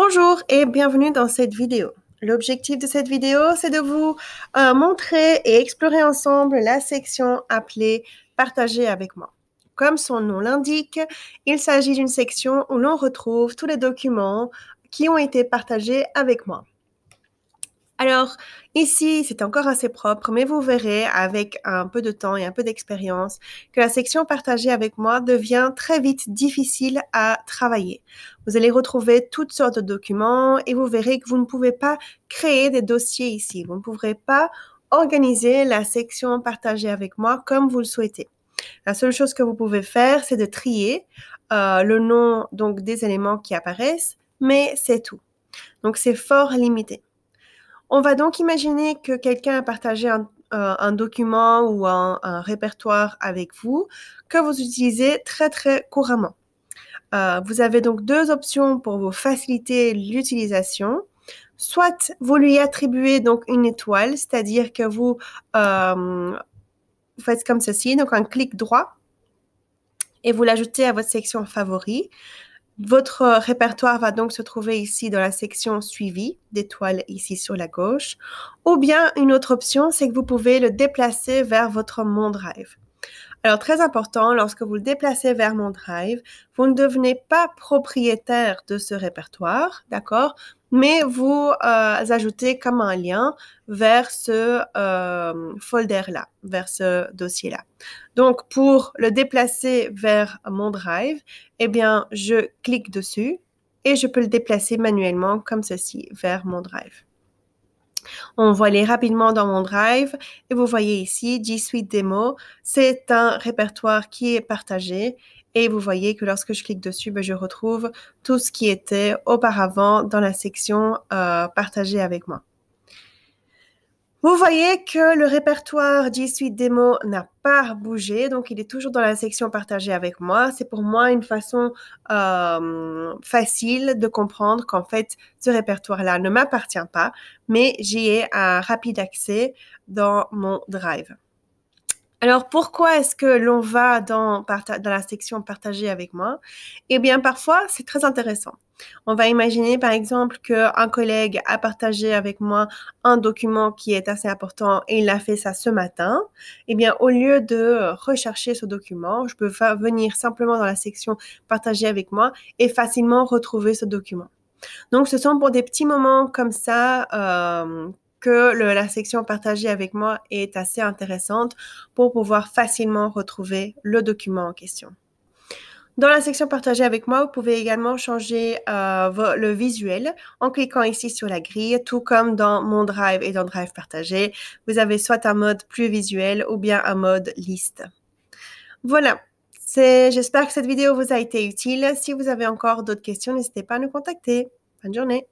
Bonjour et bienvenue dans cette vidéo. L'objectif de cette vidéo, c'est de vous euh, montrer et explorer ensemble la section appelée Partager avec moi. Comme son nom l'indique, il s'agit d'une section où l'on retrouve tous les documents qui ont été partagés avec moi. Alors, ici, c'est encore assez propre, mais vous verrez avec un peu de temps et un peu d'expérience que la section partagée avec moi devient très vite difficile à travailler. Vous allez retrouver toutes sortes de documents et vous verrez que vous ne pouvez pas créer des dossiers ici. Vous ne pourrez pas organiser la section partagée avec moi comme vous le souhaitez. La seule chose que vous pouvez faire, c'est de trier euh, le nom donc des éléments qui apparaissent, mais c'est tout. Donc c'est fort limité. On va donc imaginer que quelqu'un a partagé un, document ou un, répertoire avec vous que vous utilisez très très couramment. Euh, vous avez donc deux options pour vous faciliter l'utilisation. Soit vous lui attribuez donc une étoile, c'est-à-dire que vous, euh, faites comme ceci, donc un clic droit et vous l'ajoutez à votre section favoris. Votre euh, répertoire va donc se trouver ici dans la section suivi d'étoiles ici sur la gauche. Ou bien une autre option, c'est que vous pouvez le déplacer vers votre Drive. Alors très important, lorsque vous le déplacez vers Drive, vous ne devenez pas propriétaire de ce répertoire, d'accord mais vous euh, ajoutez comme un lien vers ce euh, folder-là, vers ce dossier-là. Donc, pour le déplacer vers mon drive, eh bien, je clique dessus et je peux le déplacer manuellement comme ceci vers mon drive. On va aller rapidement dans mon drive et vous voyez ici G Suite Demo. C'est un répertoire qui est partagé et vous voyez que lorsque je clique dessus, ben, je retrouve tout ce qui était auparavant dans la section euh, partagée avec moi. Vous voyez que le répertoire G Suite Démo n'a pas bougé, donc il est toujours dans la section partagée avec moi. C'est pour moi une façon euh, facile de comprendre qu'en fait, ce répertoire-là ne m'appartient pas, mais j'y ai un rapide accès dans mon Drive. Alors pourquoi est-ce que l'on va dans, la section partagée avec moi Eh bien parfois c'est très intéressant. On va imaginer par exemple qu'un collègue a partagé avec moi un document qui est assez important et il a fait ça ce matin. Eh bien au lieu de rechercher ce document, je peux venir simplement dans la section Partager avec moi et facilement retrouver ce document. Donc ce sont pour des petits moments comme ça. Euh, que la section partagée avec moi est assez intéressante pour pouvoir facilement retrouver le document en question. Dans la section partagée avec moi, vous pouvez également changer euh, le visuel en cliquant ici sur la grille, tout comme dans mon drive et dans drive partagé. Vous avez soit un mode plus visuel ou bien un mode liste. Voilà. J'espère que cette vidéo vous a été utile. Si vous avez encore d'autres questions, n'hésitez pas à nous contacter. Bonne journée.